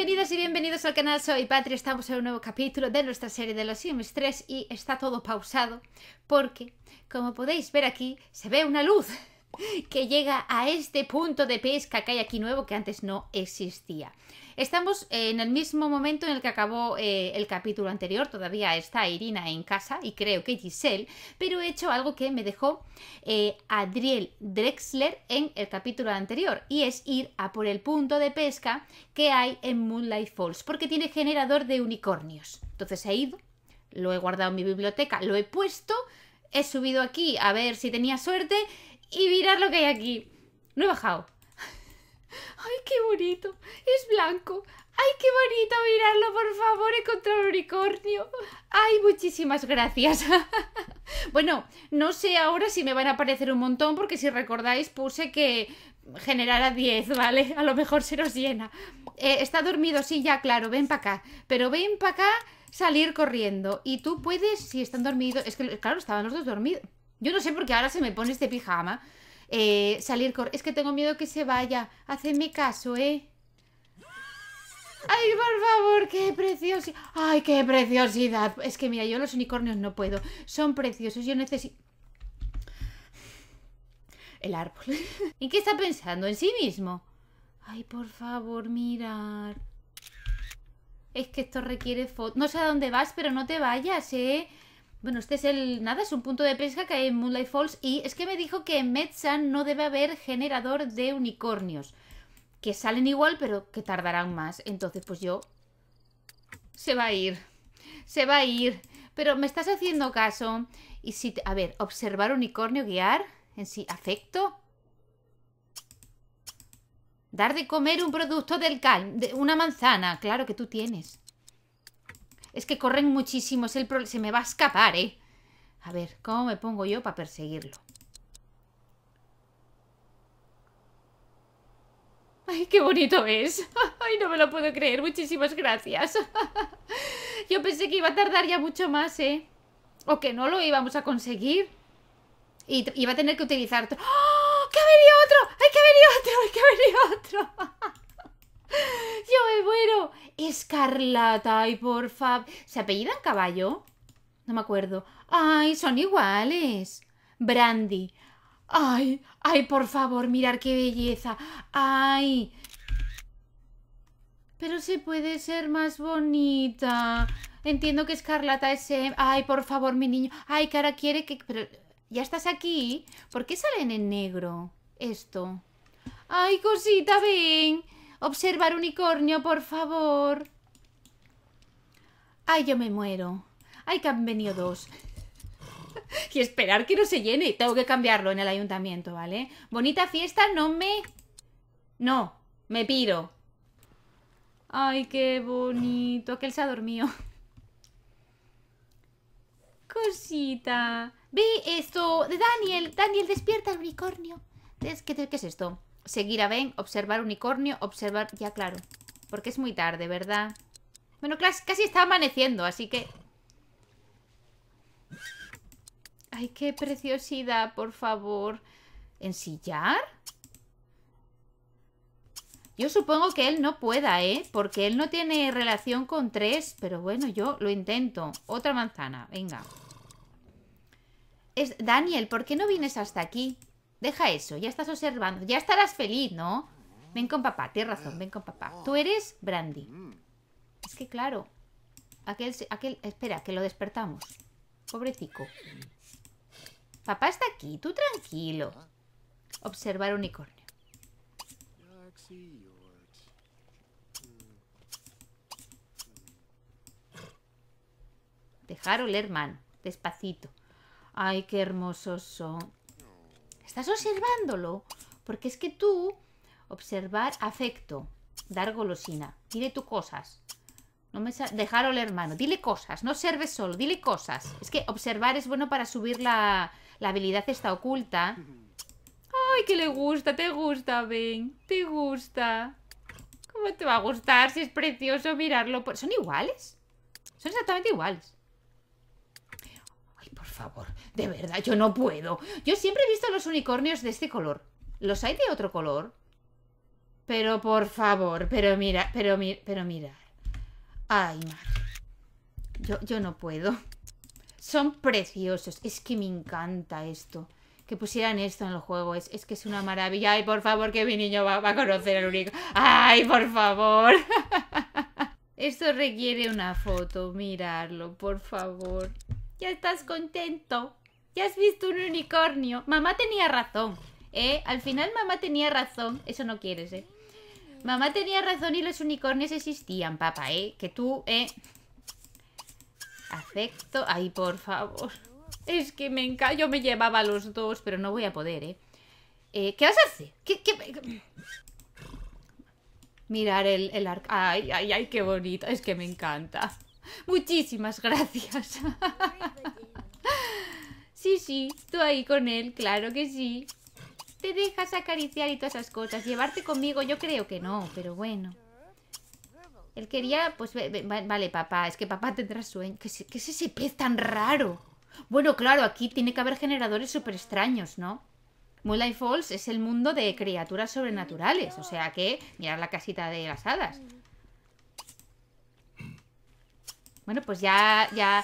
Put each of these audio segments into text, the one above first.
Bienvenidas y bienvenidos al canal Soy Patria. Estamos en un nuevo capítulo de nuestra serie de los Sims 3 y está todo pausado porque, como podéis ver aquí, se ve una luz que llega a este punto de pesca que hay aquí nuevo que antes no existía. Estamos en el mismo momento en el que acabó eh, el capítulo anterior, todavía está Irina en casa y creo que Giselle, pero he hecho algo que me dejó eh, Adriel Drexler en el capítulo anterior y es ir a por el punto de pesca que hay en Moonlight Falls porque tiene generador de unicornios. Entonces he ido, lo he guardado en mi biblioteca, lo he puesto, he subido aquí a ver si tenía suerte y mirad lo que hay aquí. No he bajado. ¡Ay, qué bonito! Es blanco. ¡Ay, qué bonito! mirarlo! por favor. He encontrado un unicornio. ¡Ay, muchísimas gracias! bueno, no sé ahora si me van a aparecer un montón, porque si recordáis puse que generara 10, ¿vale? A lo mejor se nos llena. Eh, está dormido, sí, ya, claro. Ven para acá. Pero ven para acá salir corriendo. Y tú puedes, si están dormidos... Es que, claro, estaban los dos dormidos. Yo no sé por qué ahora se me pone este pijama. Eh, salir cor... Es que tengo miedo que se vaya. Hacedme caso, ¿eh? Ay, por favor, qué preciosidad. Ay, qué preciosidad. Es que mira, yo los unicornios no puedo. Son preciosos. Yo necesito... El árbol. ¿Y qué está pensando? ¿En sí mismo? Ay, por favor, mirar. Es que esto requiere foto. No sé a dónde vas, pero no te vayas, ¿eh? Bueno, este es el... Nada, es un punto de pesca que hay en Moonlight Falls. Y es que me dijo que en Medsan no debe haber generador de unicornios. Que salen igual, pero que tardarán más. Entonces, pues yo... Se va a ir. Se va a ir. Pero me estás haciendo caso. Y si... Te... A ver, observar unicornio, guiar. En sí, afecto. Dar de comer un producto del cal... De una manzana. Claro que tú tienes. Es que corren muchísimo, el Se me va a escapar, ¿eh? A ver, ¿cómo me pongo yo para perseguirlo? ¡Ay, qué bonito es! ¡Ay, no me lo puedo creer! Muchísimas gracias. Yo pensé que iba a tardar ya mucho más, ¿eh? O que no lo íbamos a conseguir. Y iba a tener que utilizar... ¡Oh! ¡Que ha venido otro! ¡Ay, que ha otro! ¡Ay, que ha otro ay que ha otro yo me muero. Escarlata, ¡Ay, por favor. ¿Se en caballo? No me acuerdo. Ay, son iguales. Brandy. Ay, ay, por favor, mirar qué belleza. Ay. Pero se puede ser más bonita. Entiendo que Escarlata es... Em-. Ay, por favor, mi niño. Ay, cara, quiere que... Pero ya estás aquí. ¿Por qué salen en negro esto? Ay, cosita, ven. Observar unicornio, por favor. Ay, yo me muero. Ay, que han venido dos. y esperar que no se llene. Tengo que cambiarlo en el ayuntamiento, ¿vale? Bonita fiesta, no me... No, me piro. Ay, qué bonito. Aquel se ha dormido. Cosita. Ve esto de Daniel. Daniel, despierta el unicornio. qué es esto? Seguir a Ben, observar unicornio, observar... Ya, claro. Porque es muy tarde, ¿verdad? Bueno, casi está amaneciendo, así que... Ay, qué preciosidad, por favor. ¿Ensillar? Yo supongo que él no pueda, ¿eh? Porque él no tiene relación con tres. Pero bueno, yo lo intento. Otra manzana, venga. Es Daniel, ¿por qué no vienes hasta aquí? Deja eso, ya estás observando, ya estarás feliz, ¿no? Ven con papá, tienes razón, ven con papá. Tú eres Brandy. Es que claro, aquel, aquel, espera, que lo despertamos. Pobrecico. Papá está aquí, tú tranquilo. Observar unicornio. Dejar oler man, despacito. Ay, qué hermosos son. Estás observándolo, porque es que tú observar afecto, dar golosina, dile tú cosas. No me dejar el hermano, dile cosas, no observes solo, dile cosas. Es que observar es bueno para subir la, habilidad esta oculta. Ay, que le gusta, te gusta, Ben, te gusta. ¿Cómo te va a gustar si es precioso mirarlo? Son iguales, son exactamente iguales. Ay, por favor, de verdad, yo no puedo. Yo siempre he visto los unicornios de este color. ¿Los hay de otro color? Pero por favor, pero mira, pero mira, pero mira. Ay, madre. Yo, yo no puedo. Son preciosos. Es que me encanta esto. Que pusieran esto en el juego. Es, que es una maravilla. Ay, por favor, que mi niño va, a conocer el único. Ay, por favor. Esto requiere una foto. Mirarlo, por favor. Ya estás contento ya has visto un unicornio. Mamá tenía razón, ¿eh? Al final mamá tenía razón. Eso no quieres, ¿eh? Mamá tenía razón y los unicornios existían, papá, ¿eh? Que tú, ¿eh? Acepto. Ay, por favor. Es que me encanta. Yo me llevaba los dos, pero no voy a poder, ¿eh? eh qué vas a hacer? Mirar el, el arco. Ay, ay, ay, qué bonito. Es que me encanta. Muchísimas gracias. Sí, sí, tú ahí con él, claro que sí. Te dejas acariciar y todas esas cosas. Llevarte conmigo, yo creo que no, pero bueno. Él quería, pues, vale, papá, es que papá tendrá sueño. ¿Qué es, ese pez tan raro? Bueno, claro, aquí tiene que haber generadores súper extraños, ¿no? Moonlight Falls es el mundo de criaturas sobrenaturales, o sea que, mirad la casita de las hadas. Bueno, pues ya, ya,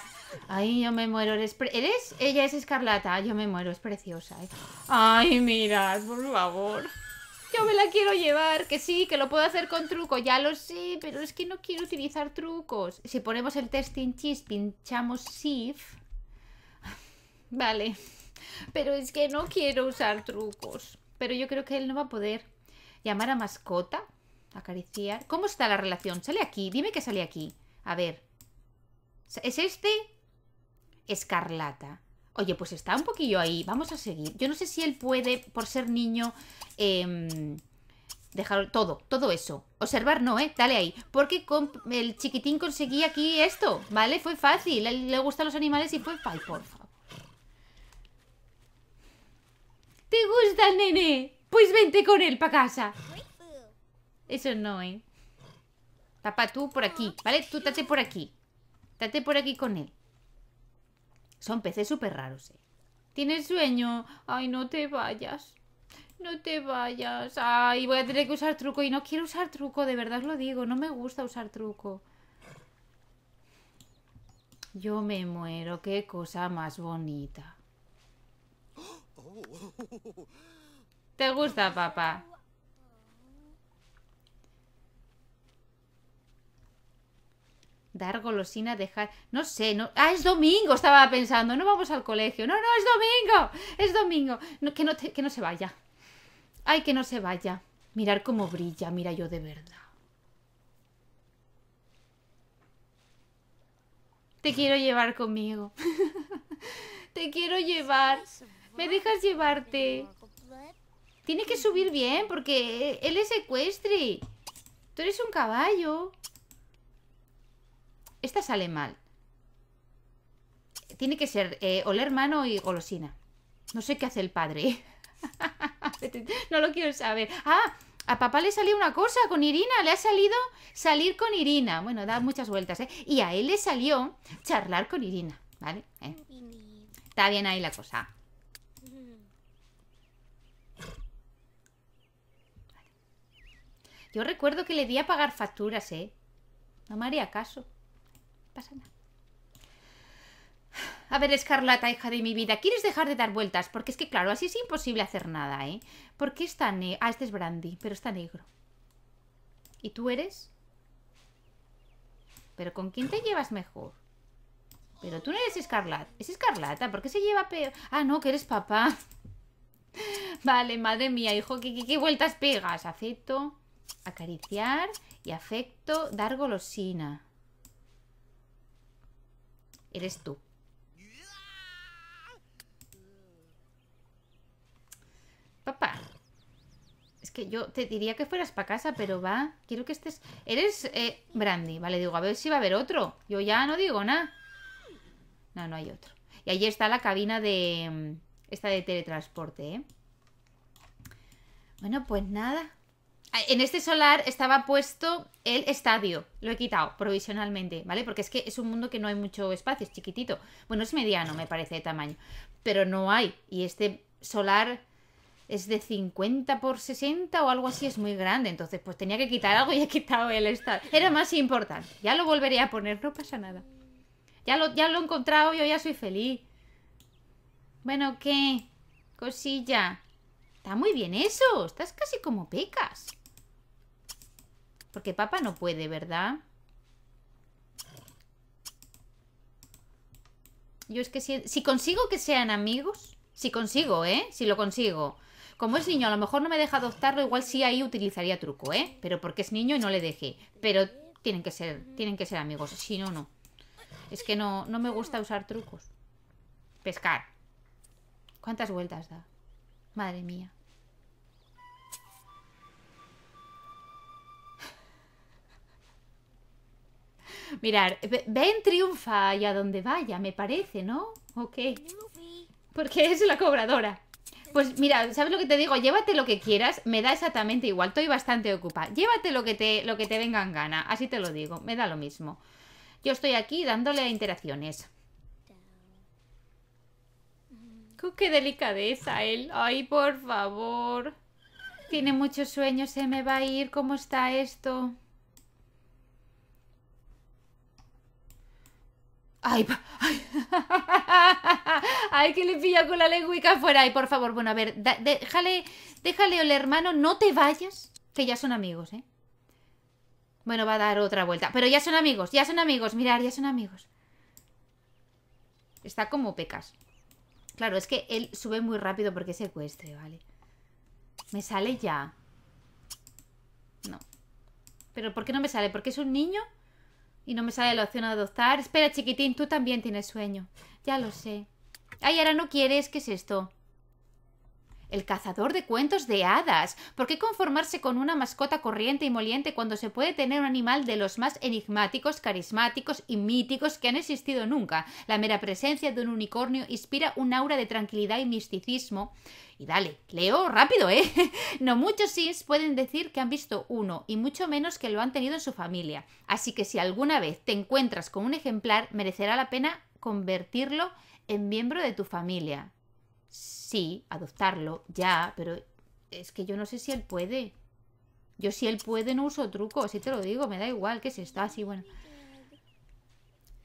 Ay, yo me muero. Eres ¿Eres? Ella es escarlata. Yo me muero, es preciosa. ¿eh? Ay, mirad, por favor. Yo me la quiero llevar, que sí, que lo puedo hacer con truco, ya lo sé, pero es que no quiero utilizar trucos. Si ponemos el testing cheese, pinchamos shift. Vale. Pero es que no quiero usar trucos. Pero yo creo que él no va a poder llamar a mascota, acariciar. ¿Cómo está la relación? Sale aquí, dime que sale aquí. A ver. ¿Es este? escarlata. Oye, pues está un poquillo ahí. Vamos a seguir. Yo no sé si él puede, por ser niño, eh, dejar todo, todo eso. Observar no, ¿eh? Dale ahí. Porque con el chiquitín conseguí aquí esto, ¿vale? Fue fácil. Le, gustan los animales y fue fácil, por favor. ¿Te gusta el nene? Pues vente con él para casa. Eso no, ¿eh? Papá, tú por aquí, ¿vale? Tú date por aquí. Date por aquí con él. Son peces súper raros, ¿eh? ¿Tienes sueño? Ay, no te vayas. No te vayas. Ay, voy a tener que usar truco. Y no quiero usar truco, de verdad lo digo. No me gusta usar truco. Yo me muero, qué cosa más bonita. ¿Te gusta, papá? Dar golosina, dejar. No sé, no. Ah, es domingo, estaba pensando. No vamos al colegio. No, no, es domingo. Es domingo. que, no que no se vaya. Ay, que no se vaya. Mirar cómo brilla, mira yo de verdad. Te quiero llevar conmigo. te quiero llevar. Me dejas llevarte. Tiene que subir bien porque él es ecuestre. Tú eres un caballo. Esta sale mal. Tiene que ser eh, oler mano y golosina. No sé qué hace el padre. no lo quiero saber. Ah, a papá le salió una cosa con Irina. Le ha salido salir con Irina. Bueno, da muchas vueltas, ¿eh? Y a él le salió charlar con Irina, ¿vale? ¿Eh? Está bien ahí la cosa. Yo recuerdo que le di a pagar facturas, ¿eh? No me haría caso. A ver, Escarlata, hija de mi vida, ¿quieres dejar de dar vueltas? Porque es que, claro, así es imposible hacer nada, ¿eh? ¿Por qué está negro? Ah, este es Brandy, pero está negro. ¿Y tú eres? ¿Pero con quién te llevas mejor? Pero tú no eres Escarlata. Es Escarlata, ¿por qué se lleva peor? Ah, no, que eres papá. Vale, madre mía, hijo, ¿qué, vueltas pegas? Afecto, acariciar y afecto, dar golosina eres tú. Papá. Es que yo te diría que fueras para casa, pero va. Quiero que estés... Eres eh, Brandy, ¿vale? Digo, a ver si va a haber otro. Yo ya no digo nada. No, no hay otro. Y allí está la cabina de... Mm, esta de teletransporte, ¿eh? Bueno, pues nada. Ah, en este solar estaba puesto el estadio. Lo he quitado provisionalmente, ¿vale? Porque es que es un mundo que no hay mucho espacio, es chiquitito. Bueno, es mediano, me parece, de tamaño. Pero no hay. Y este solar es de 50 por 60 o algo así, es muy grande. Entonces, pues tenía que quitar algo y he quitado el estadio. Era más importante. Ya lo volveré a poner, no pasa nada. Ya lo, ya lo he encontrado, yo ya soy feliz. Bueno, ¿qué? Cosilla. Está muy bien eso. Estás casi como pecas. Porque papá no puede, ¿verdad? Yo es que si, consigo que sean amigos, si consigo, ¿eh? Si lo consigo. Como es niño, a lo mejor no me deja adoptarlo, igual sí ahí utilizaría truco, ¿eh? Pero porque es niño y no le dejé. Pero tienen que ser, tienen que ser amigos, si no, no. Es que no, no me gusta usar trucos. Pescar. ¿Cuántas vueltas da? Madre mía. Mirar, ven triunfa y a donde vaya, me parece, ¿no? qué? Porque es la cobradora. Pues mira, ¿sabes lo que te digo? Llévate lo que quieras, me da exactamente igual, estoy bastante ocupada. Llévate lo que te, lo que te venga en gana, así te lo digo, me da lo mismo. Yo estoy aquí dándole a interacciones. ¡Qué delicadeza él! ¡Ay, por favor! Tiene muchos sueños, se me va a ir. ¿Cómo está esto? Ay, que le pilla con la lengüica fuera, Ay, por favor, bueno, a ver, déjale, déjale el hermano, no te vayas, que ya son amigos, ¿eh? Bueno, va a dar otra vuelta. Pero ya son amigos, ya son amigos, mirar, ya son amigos. Está como pecas. Claro, es que él sube muy rápido porque es ¿vale? Me sale ya. No. ¿Pero por qué no me sale? ¿Porque es un niño? Y no me sale la opción de adoptar. Espera, chiquitín, tú también tienes sueño. Ya lo sé. Ay, ahora no quieres. ¿Qué es esto? el cazador de cuentos de hadas. ¿Por qué conformarse con una mascota corriente y moliente cuando se puede tener un animal de los más enigmáticos, carismáticos y míticos que han existido nunca? La mera presencia de un unicornio inspira un aura de tranquilidad y misticismo. Y dale, leo rápido, ¿eh? No muchos sims pueden decir que han visto uno, y mucho menos que lo han tenido en su familia. Así que si alguna vez te encuentras con un ejemplar, merecerá la pena convertirlo en miembro de tu familia sí, adoptarlo, ya, pero es que yo no sé si él puede. Yo si él puede no uso truco, si te lo digo, me da igual que si está así, bueno.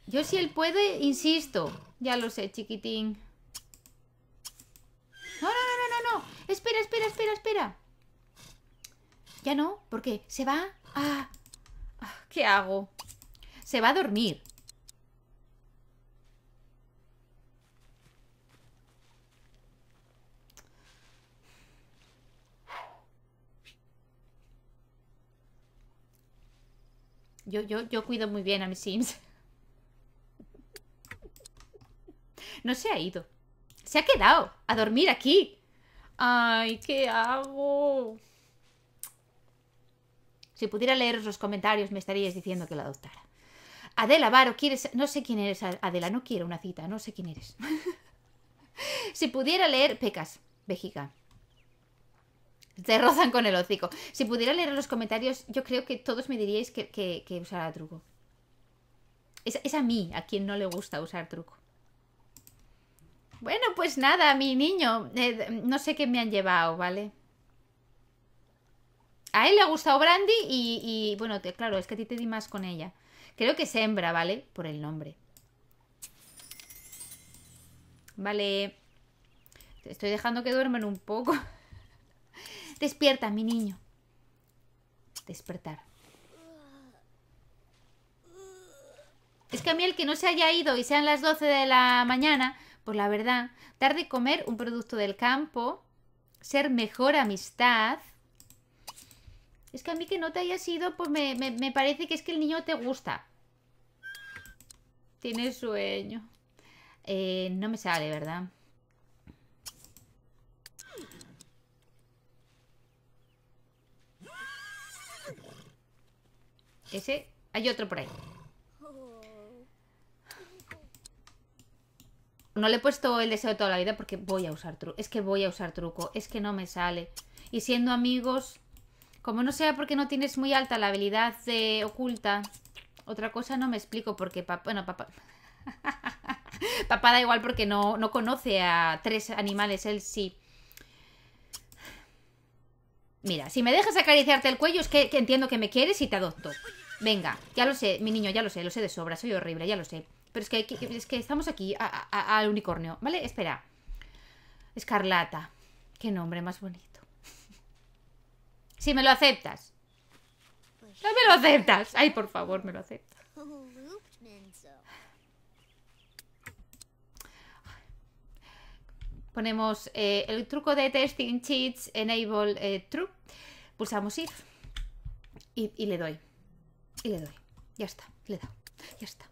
Yo si él puede, insisto. Ya lo sé, chiquitín. No, no, no, no, no, no. Espera, espera, espera, espera. Ya no, porque se va a... ¿Qué hago? Se va a dormir. Yo, yo, yo cuido muy bien a mis sims. No se ha ido. Se ha quedado a dormir aquí. Ay, ¿qué hago? Si pudiera leer los comentarios, me estaríais diciendo que la adoptara. Adela Varo, ¿quieres...? No sé quién eres, Adela, no quiero una cita, no sé quién eres. si pudiera leer... Pecas, vejiga se rozan con el hocico. Si pudiera leer los comentarios, yo creo que todos me diríais que, usará usara truco. Es, a mí, a quien no le gusta usar truco. Bueno, pues nada, mi niño. Eh, no sé qué me han llevado, ¿vale? A él le ha gustado Brandy y, bueno, claro, es que a ti te di más con ella. Creo que es hembra, ¿vale? Por el nombre. Vale. Estoy dejando que duermen un poco. Despierta, mi niño. Despertar. Es que a mí el que no se haya ido y sean las 12 de la mañana, pues la verdad, dar de comer un producto del campo, ser mejor amistad. Es que a mí que no te hayas ido, pues me, parece que es que el niño te gusta. Tiene sueño. Eh, no me sale, ¿verdad? Ese... Hay otro por ahí. No le he puesto el deseo de toda la vida porque voy a usar truco. Es que voy a usar truco. Es que no me sale. Y siendo amigos... Como no sea porque no tienes muy alta la habilidad de oculta... Otra cosa no me explico porque papá... Bueno, papá... papá da igual porque no, no conoce a tres animales. Él sí... Mira, si me dejas acariciarte el cuello es que entiendo que me quieres y te adopto. Venga, ya lo sé, mi niño, ya lo sé, lo sé de sobra, soy horrible, ya lo sé. Pero es que, es que estamos aquí al unicornio, ¿vale? Espera. Escarlata. Qué nombre más bonito. Si me lo aceptas. Pues no me lo aceptas. Ay, por favor, me lo aceptas. Ponemos eh, el truco de testing cheats, enable eh, true. Pulsamos if y le doy. Y le doy. Ya está, le da Ya está.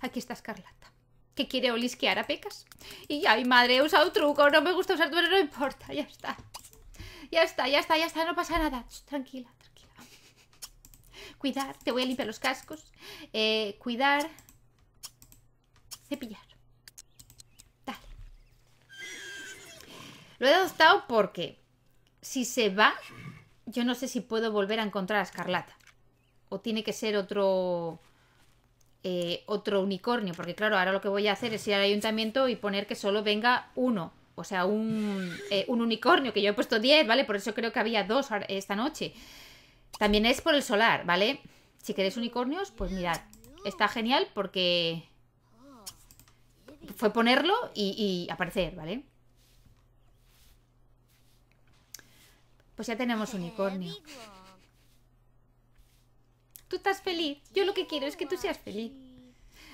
Aquí está Escarlata. Que quiere olisquear a pecas. Y ay madre, he usado truco. No me gusta usar truco, no importa. Ya está. Ya está, ya está, ya está. No pasa nada. Tranquila, tranquila. Cuidar. Te voy a limpiar los cascos. Eh, cuidar. Cepillar. Dale. Lo he adoptado porque si se va, yo no sé si puedo volver a encontrar a Escarlata o tiene que ser otro eh, otro unicornio, porque claro, ahora lo que voy a hacer es ir al ayuntamiento y poner que solo venga uno, o sea, un, eh, unicornio, que yo he puesto 10, ¿vale? Por eso creo que había dos esta noche. También es por el solar, ¿vale? Si queréis unicornios, pues mirad, está genial porque fue ponerlo y aparecer, ¿vale? Pues ya tenemos unicornio. Tú estás feliz. Yo lo que quiero es que tú seas feliz.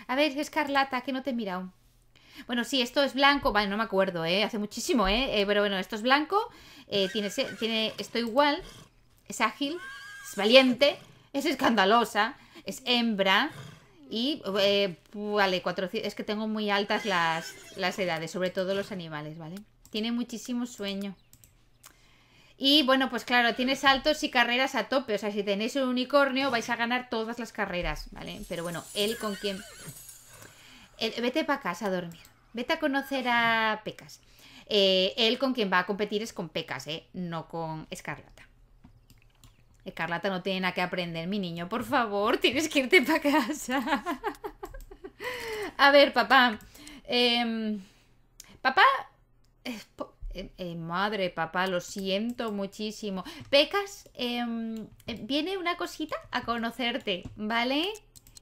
A ver, Escarlata, que no te he mirado. Bueno, sí, esto es blanco. Vale, no me acuerdo, ¿eh? Hace muchísimo, ¿eh? ¿eh? pero bueno, esto es blanco. Eh, tiene, tiene esto igual. Es ágil. Es valiente. Es escandalosa. Es hembra. Y, vale, 400. Es que tengo muy altas las, las edades, sobre todo los animales, ¿vale? Tiene muchísimo sueño. Y bueno, pues claro, tienes saltos y carreras a tope. O sea, si tenéis un unicornio vais a ganar todas las carreras, ¿vale? Pero bueno, él con quien... vete para casa a dormir. Vete a conocer a Pecas. Eh, él con quien va a competir es con Pecas, ¿eh? No con Escarlata. Escarlata no tiene nada que aprender, mi niño. Por favor, tienes que irte para casa. a ver, papá. Em, papá... Eh, eh, eh, madre, papá, lo siento muchísimo. Pecas, em, eh, viene una cosita a conocerte, ¿vale?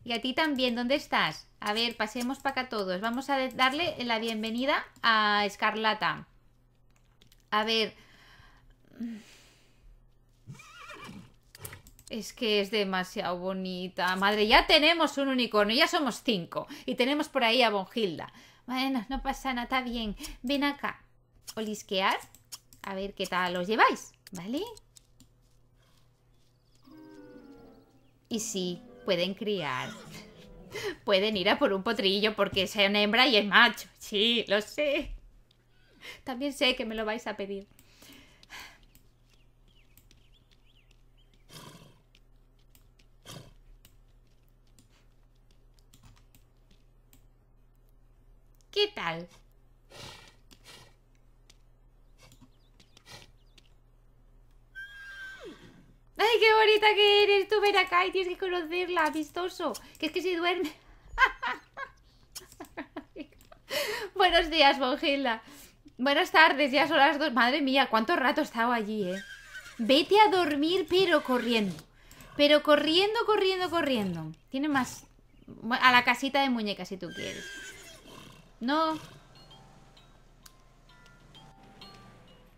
Y a ti también, ¿dónde estás? A ver, pasemos para acá todos. Vamos a darle la bienvenida a Escarlata. A ver. Es que es demasiado bonita. Madre, ya tenemos un unicornio, ya somos cinco. Y tenemos por ahí a Bonhilda. Bueno, no pasa nada, está bien. Ven acá olisquear. A ver qué tal os lleváis, ¿vale? Y sí, pueden criar. pueden ir a por un potrillo porque es una hembra y es macho. Sí, lo sé. También sé que me lo vais a pedir. acá y tienes que conocerla, vistoso. Que es que si duerme. Buenos días, Bongilda. Buenas tardes, ya son las dos. Madre mía, cuánto rato he estado allí, ¿eh? Vete a dormir, pero corriendo. Pero corriendo, corriendo, corriendo. Tiene más. A la casita de muñecas, si tú quieres. No.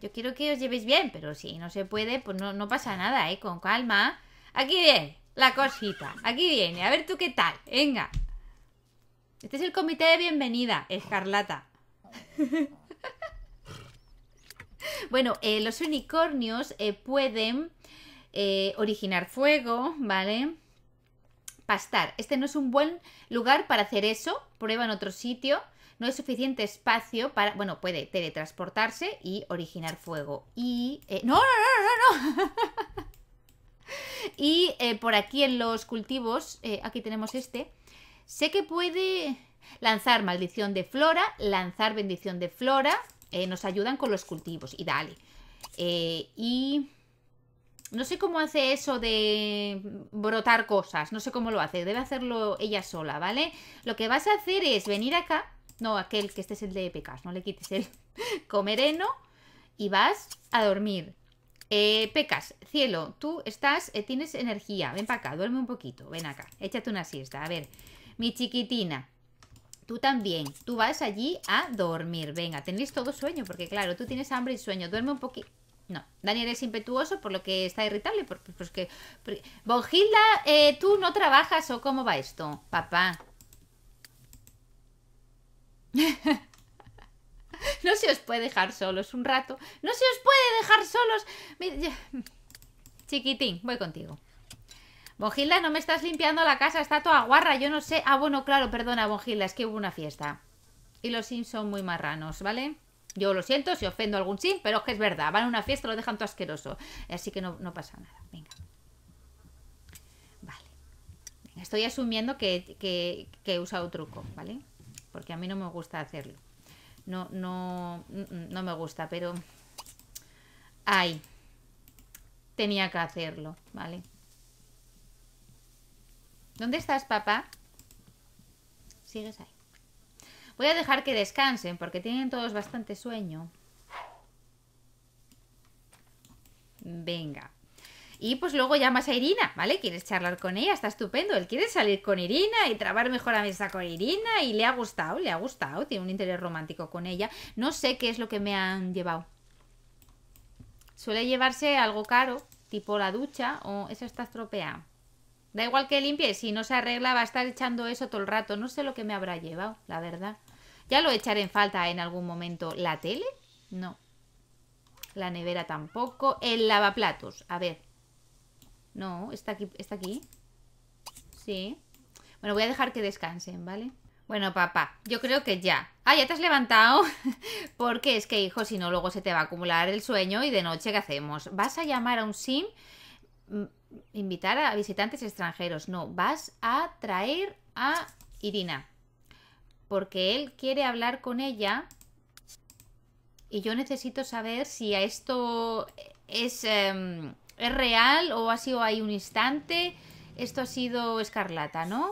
Yo quiero que os llevéis bien, pero si no se puede, pues no, no pasa nada, ¿eh? Con calma. Aquí viene la cosita. Aquí viene. A ver tú qué tal. Venga. Este es el comité de bienvenida, Escarlata. bueno, eh, los unicornios eh, pueden eh, originar fuego, ¿vale? Pastar. Este no es un buen lugar para hacer eso. Prueba en otro sitio no hay suficiente espacio para, bueno, puede teletransportarse y originar fuego. Y... no, no, no, no, no. y eh, por aquí en los cultivos, eh, aquí tenemos este, sé que puede lanzar maldición de flora, lanzar bendición de flora, eh, nos ayudan con los cultivos y dale. y no sé cómo hace eso de brotar cosas, no sé cómo lo hace, debe hacerlo ella sola, ¿vale? Lo que vas a hacer es venir acá, no, aquel que este es el de pecas, no le quites el comereno y vas a dormir. Eh, pecas, cielo, tú estás, eh, tienes energía. Ven para acá, duerme un poquito. Ven acá, échate una siesta. A ver, mi chiquitina, tú también. Tú vas allí a dormir. Venga, tenéis todo sueño, porque claro, tú tienes hambre y sueño. Duerme un poquito. No, Daniel es impetuoso, por lo que está irritable. porque, pues que, eh, ¿tú no trabajas o cómo va esto? Papá. no se os puede dejar solos un rato. No se os puede dejar solos. Chiquitín, voy contigo. Bongilda, no me estás limpiando la casa, está toda guarra, yo no sé. Ah, bueno, claro, perdona, Bongilda, es que hubo una fiesta. Y los Sims son muy marranos, ¿vale? Yo lo siento si ofendo a algún Sim, pero es que es verdad, van a una fiesta, lo dejan todo asqueroso. Así que no, pasa nada, venga. Vale. estoy asumiendo que, que he usado truco, ¿vale? Porque a mí no me gusta hacerlo. Mm, mm, no, me gusta, pero... Ay, tenía que hacerlo, ¿vale? ¿Dónde estás, papá? Sigues ahí. Voy a dejar que descansen porque tienen todos bastante sueño. Venga. Y pues luego llamas a Irina, ¿vale? Quieres charlar con ella, está estupendo. Él quiere salir con Irina y trabar mejor a mesa con Irina y le ha gustado, le ha gustado, tiene un interés romántico con ella. No sé qué es lo que me han llevado. Suele llevarse algo caro, tipo la ducha o eso está estropeado. Da igual que limpie, si no se arregla va a estar echando eso todo el rato. No sé lo que me habrá llevado, la verdad. Ya lo echaré en falta en algún momento. ¿La tele? No. La nevera tampoco. El lavaplatos. A ver, no, está aquí, está aquí. Sí. Bueno, voy a dejar que descansen, ¿vale? Bueno, papá, yo creo que ya. Ah, ya te has levantado. Porque es que, hijo, si no, luego se te va a acumular el sueño y de noche, ¿qué hacemos? ¿Vas a llamar a un sim? Mm, Invitar a visitantes extranjeros. No, vas a traer a Irina. Porque él quiere hablar con ella. Y yo necesito saber si a esto es... Em, ¿Es real o ha sido ahí un instante? Esto ha sido escarlata, ¿no?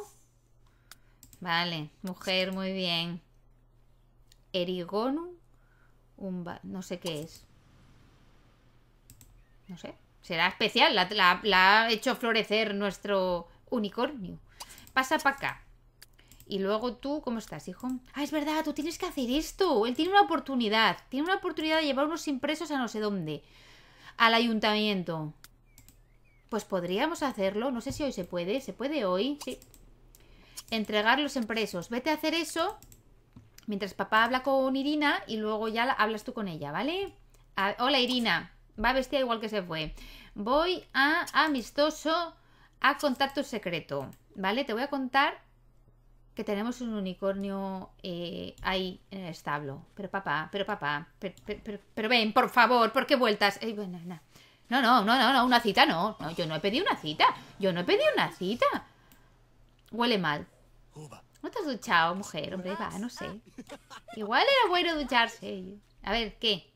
Vale, mujer, muy bien. Erigonum, no sé qué es. No sé, será especial, la, la ha hecho florecer nuestro unicornio. Pasa para acá. Y luego tú, ¿cómo estás, hijo? Ah, es verdad, tú tienes que hacer esto. Él tiene una oportunidad. Tiene una oportunidad de llevar unos impresos a no sé dónde. Al ayuntamiento pues podríamos hacerlo. No sé si hoy se puede. ¿Se puede hoy? Sí. Entregar los empresos. Vete a hacer eso mientras papá habla con Irina y luego ya hablas tú con ella, ¿vale? hola Irina, va vestida igual que se fue. Voy a amistoso a contar tu secreto, ¿vale? Te voy a contar que tenemos un unicornio eh, ahí en el establo. Pero papá, pero papá, pero, ven, por favor, ¿por qué vueltas? bueno, no, no, no, no, no, una cita no. no. Yo no he pedido una cita. Yo no he pedido una cita. Huele mal. ¿No te has duchado, mujer? Hombre, va, no sé. Igual era bueno ducharse. A ver, ¿qué?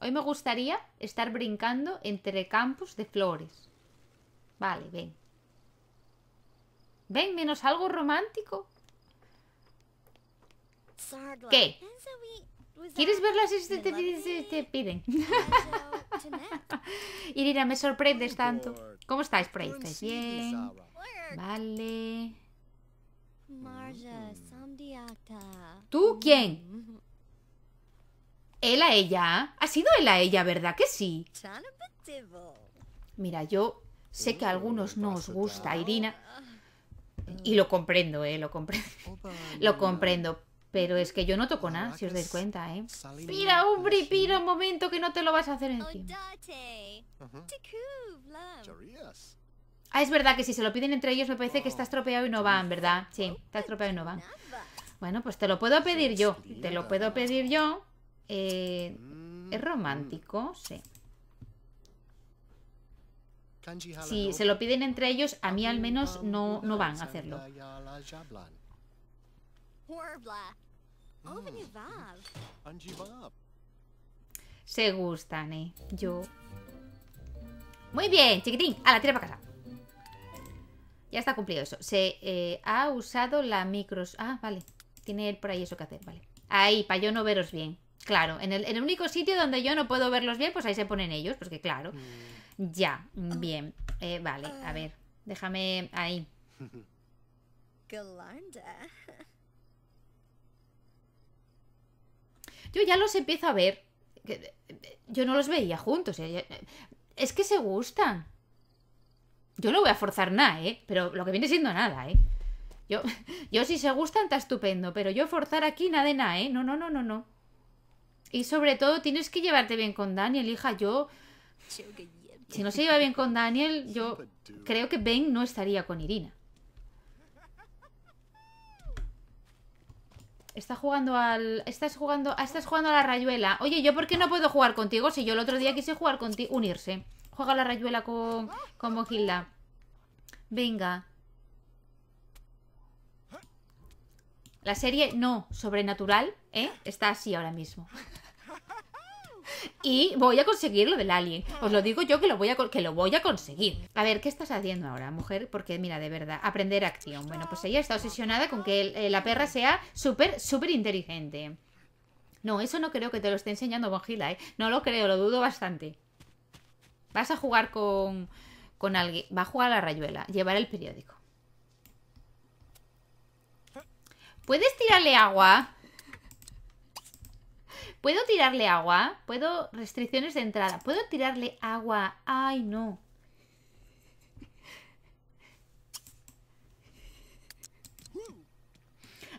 Hoy me gustaría estar brincando entre campos de flores. Vale, ven. Ven, menos algo romántico. ¿Qué? Pues, ¿Quieres verlas si este te piden? Pues, uh, Irina, me sorprendes tanto. ¿Cómo estáis por ahí? ¿Estáis bien? Vale. ¿Tú quién? Él a ella. Ha sido él a ella, ¿verdad que sí? Mira, yo sé que a algunos no os gusta Irina. Ah. Y lo comprendo, ¿eh? Lo comprendo. lo comprendo. Pero es que yo no toco nada, si os dais cuenta, ¿eh? Pira, hombre, pira un momento que no te lo vas a hacer encima. Ah, es verdad que si se lo piden entre ellos me parece que está estropeado y no van, ¿verdad? Sí, está estropeado y no van. Bueno, pues te lo puedo pedir yo. Te lo puedo pedir yo. Eh, es romántico, sí. Si se lo piden entre ellos, a mí al menos no, no van a hacerlo. Mm. Se gustan, eh. Yo. Muy bien, chiquitín. A la tira para casa. Ya está cumplido eso. Se eh, ha usado la micros. Ah, vale. Tiene por ahí eso que hacer, vale. Ahí, para yo no veros bien. Claro, en el, único sitio donde yo no puedo verlos bien, pues ahí se ponen ellos, porque pues claro. Mm. Ya, bien. Eh, vale, a ver. Déjame ahí. Yo ya los empiezo a ver. Eh, yo no los veía juntos. Eh, eh, es que se gustan. Yo no voy a forzar nada, ¿eh? Pero lo que viene siendo nada, ¿eh? Yo, yo si se gustan está estupendo, pero yo forzar aquí nada de nada, ¿eh? No, no, no, no, no. Y sobre todo tienes que llevarte bien con Daniel, hija. Yo... Si no se lleva bien con Daniel, yo creo que Ben no estaría con Irina. Está jugando al. Estás jugando. Ah, estás jugando a la rayuela. Oye, ¿yo por qué no puedo jugar contigo? Si yo el otro día quise jugar contigo. Unirse. Juega a la rayuela con. con Mojilda. Venga. La serie no, sobrenatural, ¿eh? Está así ahora mismo y voy a conseguir lo del alien. Os lo digo yo que lo voy a, que lo voy a conseguir. A ver, ¿qué estás haciendo ahora, mujer? Porque mira, de verdad, aprender acción. Bueno, pues ella está obsesionada con que eh, la perra sea súper, súper inteligente. No, eso no creo que te lo esté enseñando Mongila, ¿eh? No lo creo, lo dudo bastante. Vas a jugar con, con alguien. Va a jugar a la rayuela, llevar el periódico. ¿Puedes tirarle agua? ¿Puedo tirarle agua? ¿Puedo restricciones de entrada? ¿Puedo tirarle agua? Ay, no.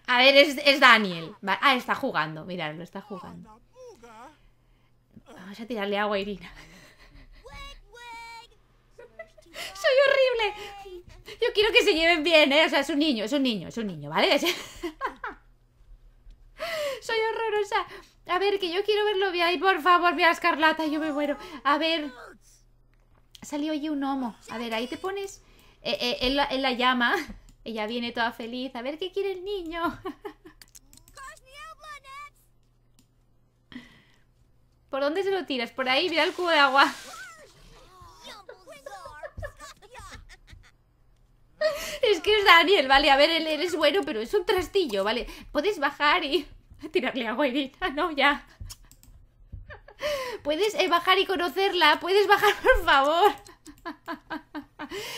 A ver, es, Daniel. Ah, está jugando. lo está jugando. Vamos a tirarle agua a Irina. Soy horrible. Yo quiero que se lleven bien, ¿eh? O sea, es un niño, es un niño, es un niño, ¿vale? Soy horrorosa. A ver, que yo quiero verlo vi ahí, por favor, a Escarlata, yo me muero. A ver. Salió allí un homo. A ver, ahí te pones eh, eh, él la, llama. Ella viene toda feliz. A ver qué quiere el niño. ¿Por dónde se lo tiras? Por ahí, mira el cubo de agua. es que es Daniel, vale, a ver, él, él es bueno, pero es un trastillo, vale. Puedes bajar y tirarle agua Irina, no, ya. Puedes eh, bajar y conocerla, puedes bajar, por favor.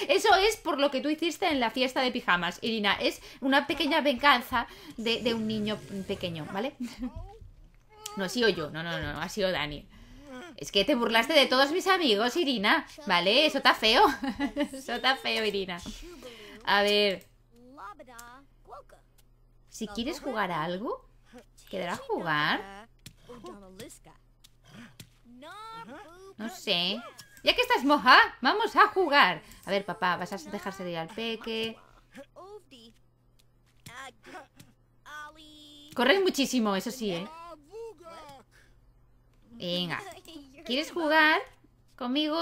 Eso es por lo que tú hiciste en la fiesta de pijamas, Irina. Es una pequeña venganza de, de un niño pequeño, ¿vale? No ha sido yo, no, no, no, ha sido Dani. Es que te burlaste de todos mis amigos, Irina. ¿Vale? Eso está feo. Eso está feo, Irina. A ver. Si quieres jugar a algo, ¿Querrá jugar? No sé. Ya que estás moja, vamos a jugar. A ver, papá, vas a dejarse de ir al peque. Corres muchísimo, eso sí, ¿eh? Venga. ¿Quieres jugar conmigo?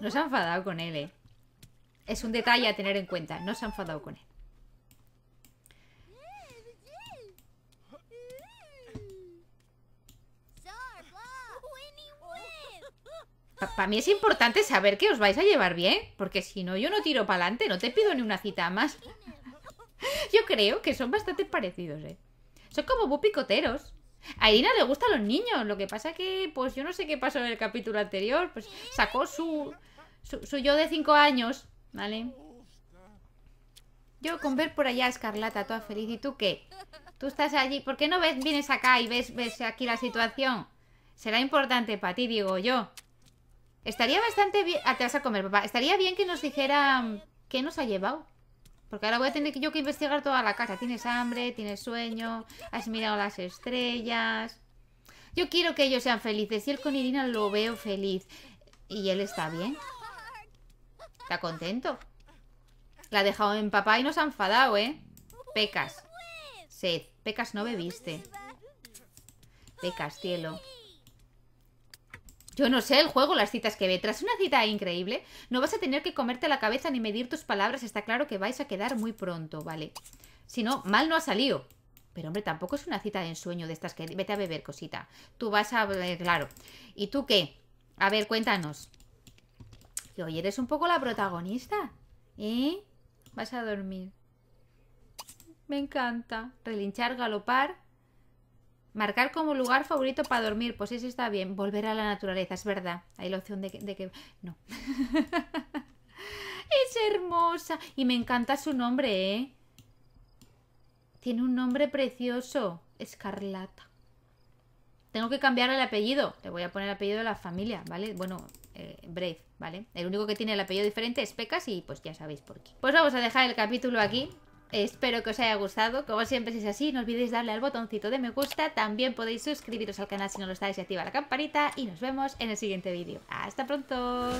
No se ha enfadado con él, eh. Es un detalle a tener en cuenta. No se ha enfadado con él. Para mí es importante saber que os vais a llevar bien, porque si no, yo no tiro para adelante, no te pido ni una cita más. yo creo que son bastante parecidos, ¿eh? Son como bupicoteros a Irina le gustan los niños, lo que pasa que, pues yo no sé qué pasó en el capítulo anterior, pues sacó su, su, yo de 5 años, ¿vale? Yo con ver por allá a Escarlata, toda feliz, ¿y tú qué? Tú estás allí, ¿por qué no ves, vienes acá y ves, ves aquí la situación? Será importante para ti, digo yo. Estaría bastante bien... Ah, te vas a comer, papá. Estaría bien que nos dijeran qué nos ha llevado. Porque ahora voy a tener que yo que investigar toda la casa. Tienes hambre, tienes sueño, has mirado las estrellas. Yo quiero que ellos sean felices y él con Irina lo veo feliz. Y él está bien. Está contento. La ha dejado en papá y nos ha enfadado, ¿eh? Pecas. Sed. Pecas no bebiste. Pecas, cielo. Yo no sé el juego, las citas que ve. Tras una cita increíble, no vas a tener que comerte la cabeza ni medir tus palabras. Está claro que vais a quedar muy pronto, ¿vale? Si no, mal no ha salido. Pero hombre, tampoco es una cita de ensueño de estas que vete a beber cosita. Tú vas a... Claro. ¿Y tú qué? A ver, cuéntanos. Que hoy eres un poco la protagonista. ¿Eh? Vas a dormir. Me encanta. Relinchar, galopar Marcar como lugar favorito para dormir, pues eso está bien. Volver a la naturaleza, es verdad. Hay la opción de que... No. es hermosa. Y me encanta su nombre, ¿eh? Tiene un nombre precioso. Escarlata. Tengo que cambiar el apellido. Le voy a poner el apellido de la familia, ¿vale? Bueno, eh, Brave, ¿vale? El único que tiene el apellido diferente es Pecas y pues ya sabéis por qué. Pues vamos a dejar el capítulo aquí. Espero que os haya gustado. Como siempre, si es así, no olvidéis darle al botoncito de me gusta. También podéis suscribiros al canal si no lo estáis y activar la campanita. Y nos vemos en el siguiente vídeo. ¡Hasta pronto!